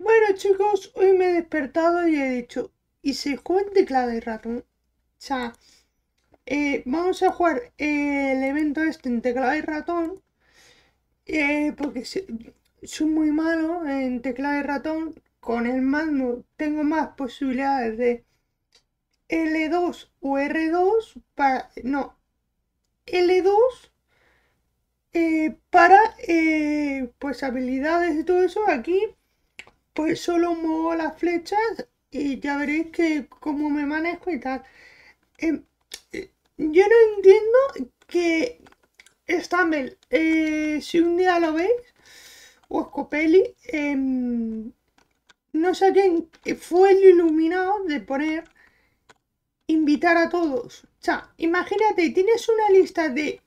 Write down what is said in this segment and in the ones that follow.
Bueno chicos, hoy me he despertado y he dicho, y se juega en teclado y ratón. O sea, eh, vamos a jugar el evento este en teclado y ratón. Eh, porque soy muy malo en teclado y ratón. Con el mando tengo más posibilidades de L2 o R2 para... No, L2 eh, para pues habilidades y todo eso aquí pues solo muevo las flechas y ya veréis que cómo me manejo y tal. Em, eh, yo no entiendo que Stamel eh, si un día lo veis, o Scopelli, em, no sé quién eh, fue el iluminado de poner invitar a todos. O sea, imagínate, tienes una lista de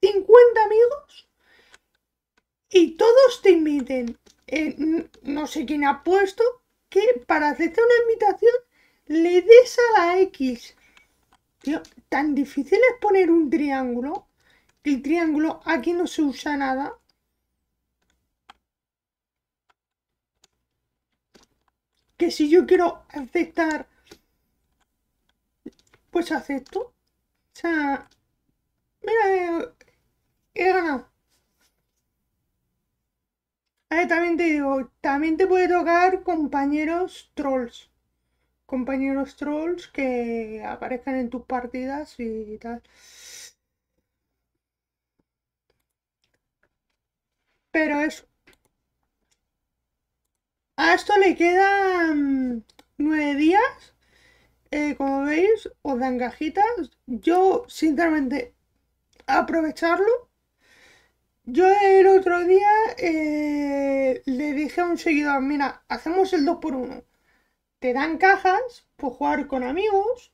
50 amigos y todos te inviten. Eh, no sé quién ha puesto que para aceptar una invitación le des a la X. Tío, tan difícil es poner un triángulo. El triángulo aquí no se usa nada. Que si yo quiero aceptar, pues acepto. O sea, mira, he ganado. Ah, también te digo, también te puede tocar compañeros trolls. Compañeros trolls que aparezcan en tus partidas y tal. Pero es... A esto le quedan mm, nueve días. Eh, como veis, os dan cajitas. Yo, sinceramente, aprovecharlo yo el otro día eh, le dije a un seguidor, mira, hacemos el 2x1. Te dan cajas por jugar con amigos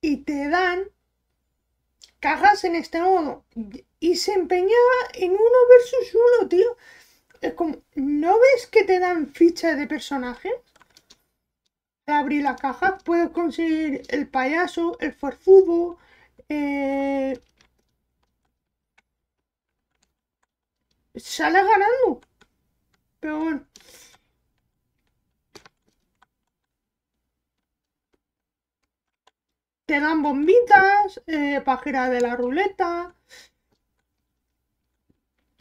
y te dan cajas en este modo. Y se empeñaba en uno versus uno, tío. Es como, ¿no ves que te dan fichas de personajes? abrí las cajas puedes conseguir el payaso, el forfubo, eh, sale ganando. Pero bueno. Te dan bombitas, eh, pajera de la ruleta.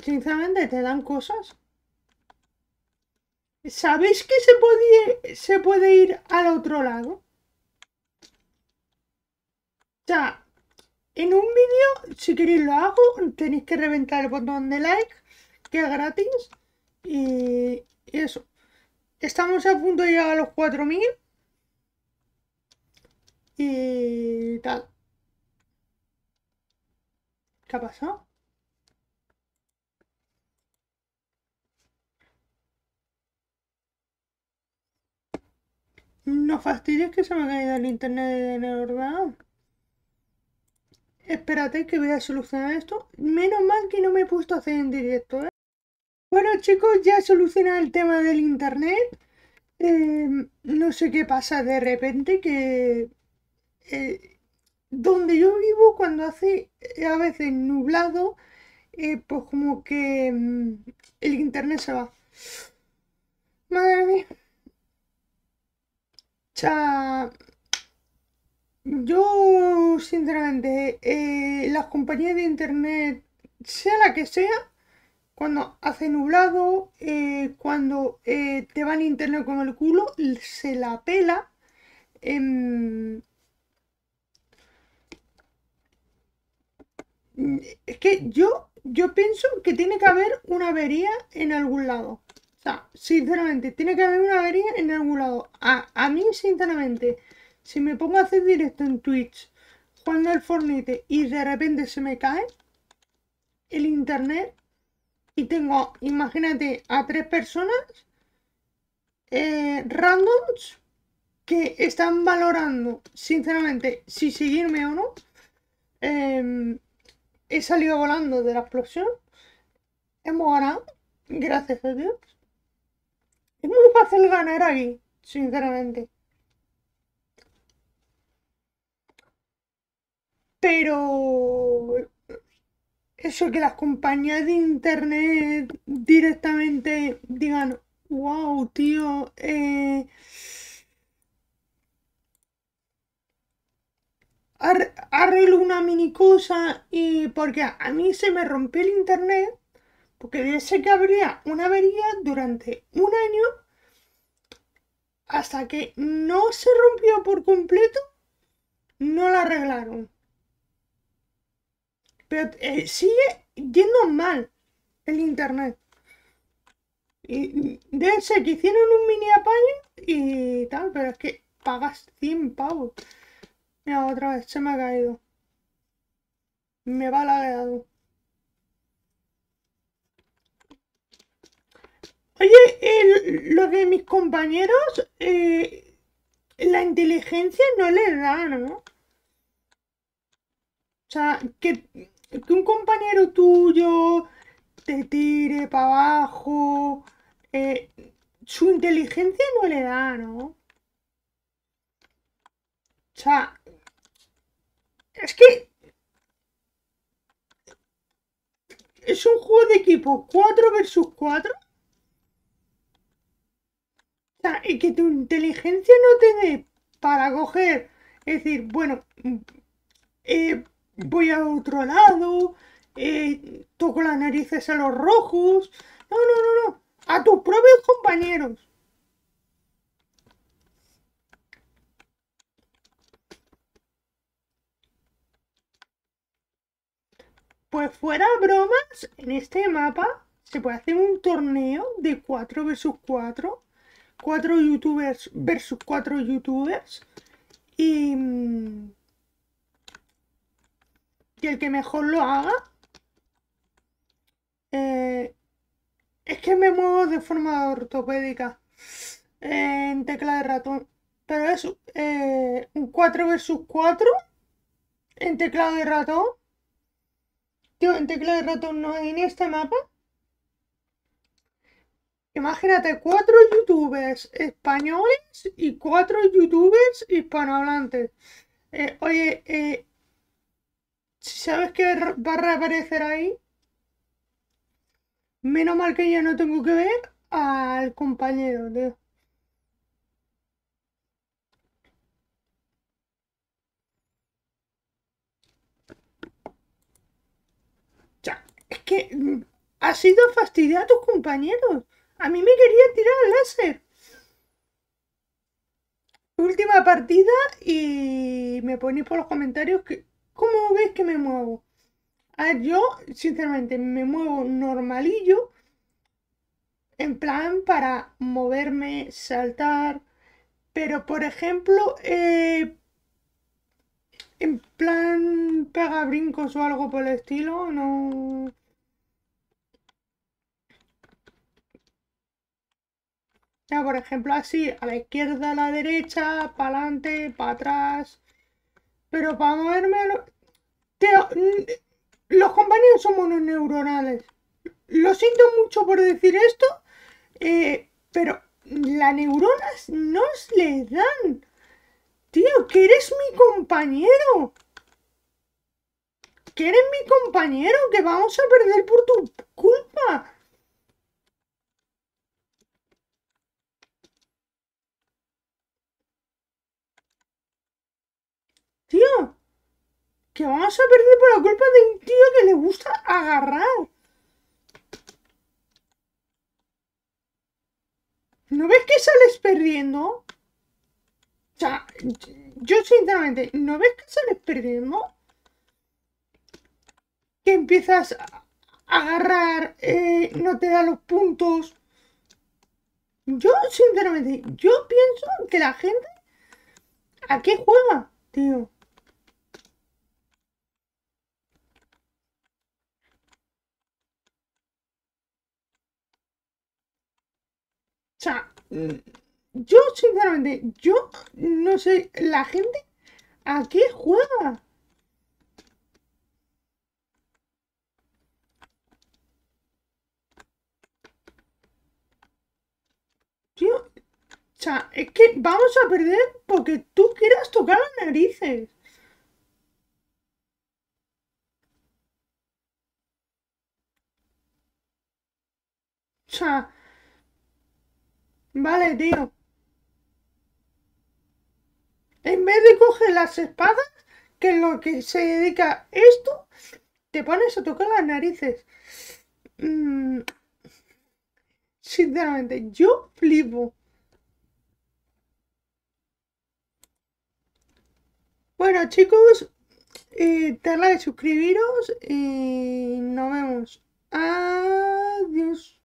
Sinceramente, te dan cosas. ¿Sabéis que se puede, se puede ir al otro lado? O sea, en un vídeo, si queréis lo hago, tenéis que reventar el botón de like, que es gratis. Y, eso. Estamos a punto de llegar a los 4000. Y tal. ¿Qué ha pasado? No fastidies que se me ha caído el internet de verdad. Espérate que voy a solucionar esto. Menos mal que no me he puesto a hacer en directo, ¿eh? Bueno, chicos, ya solucionado el tema del internet. Em, no sé qué pasa de repente que... Eh, donde yo vivo, cuando hace eh, a veces nublado, pues como que em, el internet se va. Madre mía. Chao. Yo, sinceramente, eh, las compañías de internet, sea la que sea, cuando hace nublado, eh, cuando eh, te te van internet con el culo, se la pela. Em, es que yo, yo pienso que tiene que haber una avería en algún lado. O sea, sinceramente, tiene que haber una avería en algún lado. A, a mí, sinceramente. Si me pongo a hacer directo en Twitch jugando el Fornite y de repente se me cae el internet y tengo, imagínate, a tres personas eh, randoms que están valorando, sinceramente, si seguirme o no. Em, he salido volando de la explosión. Hemos ganado, gracias a Dios. Es muy fácil ganar aquí, sinceramente. pero eso que las compañías de internet directamente digan, wow, tío, eh, arreglo una mini cosa y porque a, mí se me rompió el internet, porque yo sé que habría una avería durante un año hasta que no se rompió por completo, no la arreglaron. Pero eh, sigue yendo mal el internet. Y mm, dense que hicieron un mini apaño y tal, pero es que pagas 100 pavos. Mira, otra vez se me ha caído. Me va ladeado. Oye, lo de mis compañeros, eh, la inteligencia no les da, ¿no? sea, que, un compañero tuyo te tire para abajo, eh, su inteligencia no le da, ¿no? O sea, es que es un juego de equipo 4 versus 4. O sea, y que tu inteligencia no te dé para coger, es decir, bueno, eh, voy a otro lado, eh, toco las narices a los rojos. No, no, no, no. A tus propios compañeros. Pues fuera bromas, en este mapa se puede hacer un torneo de 4 vs 4. 4 youtubers versus 4 youtubers. Y... Mm, y el que mejor lo haga... Eh, es que me muevo de forma ortopédica en tecla de ratón. Pero es eh, un 4 versus 4 en tecla de ratón. Tío, en tecla de ratón no hay ni este mapa. Imagínate, cuatro youtubers españoles y cuatro youtubers hispanohablantes. Eh, oye, eh, ¿Sabes que va a reaparecer ahí? Menos mal que yo no tengo que ver al compañero, es que mm, ha sido fastidiar a tus compañeros. A mí me quería tirar el láser. Última partida y me ponéis por los comentarios que, ¿Cómo ves que me muevo? A ah, yo, sinceramente, me muevo normalillo, en plan para moverme, saltar, pero por ejemplo, eh, en plan pega brincos o algo por el estilo, no... Ya, por ejemplo, así, a la izquierda, a la derecha, para adelante, para atrás. Pero para moverme, Mm, los compañeros son mononeuronales. Lo siento mucho por decir esto, eh, pero las neuronas nos le dan. Tío, que eres mi compañero. Que eres mi compañero, que vamos a perder por tu culpa. Tío, vamos a perder por la culpa de un tío que le gusta agarrar. ¿No ves que sales perdiendo? O sea, yo sinceramente, ¿no ves que sales perdiendo? Que empiezas a agarrar, eh, no te da los puntos. Yo sinceramente, yo pienso que la gente... ¿A qué juega, tío? sea, mm, yo sinceramente, yo no sé, la gente, aquí juega? Tío, o sea, es que vamos a perder porque tú quieras tocar las narices. O sea, Vale, tío. En vez de coger las espadas, que es lo que se dedica esto, te pones a tocar las narices. Mm. Sinceramente, yo flipo. Bueno, chicos, eh, Te darle de suscribiros y nos vemos. Adiós.